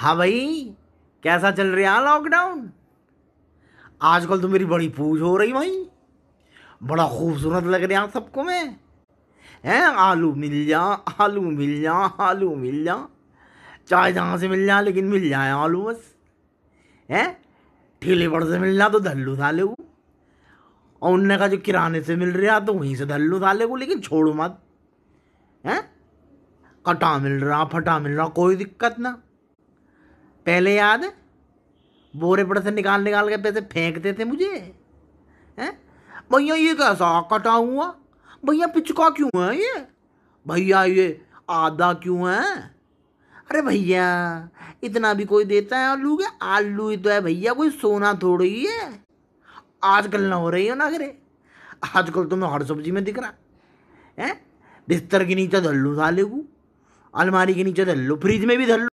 हाँ भाई कैसा चल रहा लॉकडाउन आजकल तो मेरी बड़ी पूछ हो रही भाई बड़ा खूबसूरत लग रहा सबको मैं हैं आलू मिल जा आलू मिल जा आलू मिल जा चाहे जहाँ से मिल जा लेकिन मिल जाए आलू बस हैं ठेले पर से मिल जा तो धल्लू था ले और उनने का जो किराने से मिल रहा तो वहीं से धल्लू था ले लेकिन छोड़ो मत हैं कटा मिल रहा फटा मिल रहा कोई दिक्कत ना पहले याद है बोरे पड़े से निकाल निकाल के पैसे फेंकते थे मुझे हैं भैया ये कैसा कटा हुआ भैया पिचका क्यों है ये भैया ये आधा क्यों है अरे भैया इतना भी कोई देता है आलू के आलू ही तो है भैया कोई सोना थोड़ी है आजकल ना हो रही हो ना करे आजकल तो मैं हर सब्जी में दिख रहा है बिस्तर के नीचे धल लो साले को अलमारी के नीचे धल लो फ्रिज में भी धल